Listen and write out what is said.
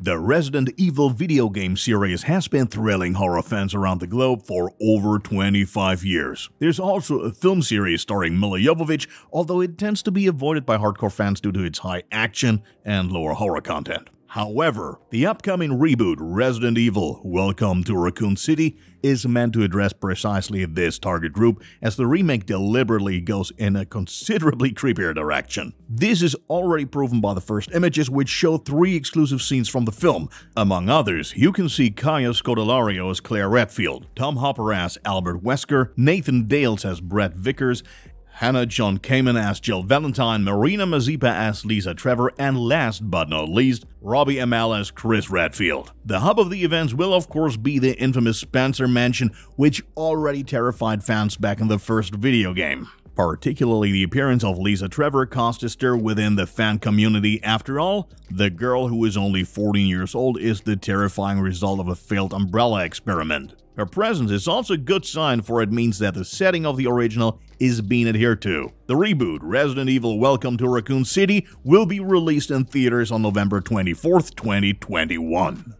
The Resident Evil video game series has been thrilling horror fans around the globe for over 25 years. There's also a film series starring Mila Jovovich, although it tends to be avoided by hardcore fans due to its high action and lower horror content. However, the upcoming reboot Resident Evil Welcome to Raccoon City is meant to address precisely this target group as the remake deliberately goes in a considerably creepier direction. This is already proven by the first images which show three exclusive scenes from the film. Among others, you can see Kaya Scodelario as Claire Redfield, Tom Hopper as Albert Wesker, Nathan Dales as Brett Vickers, Hannah John Kamen as Jill Valentine, Marina Mazepa as Lisa Trevor, and last but not least, Robbie Ml as Chris Redfield. The hub of the events will of course be the infamous Spencer Mansion, which already terrified fans back in the first video game. Particularly the appearance of Lisa Trevor caused a stir within the fan community. After all, the girl who is only 14 years old is the terrifying result of a failed umbrella experiment. Her presence is also a good sign for it means that the setting of the original is being adhered to. The reboot, Resident Evil Welcome to Raccoon City, will be released in theaters on November 24, 2021.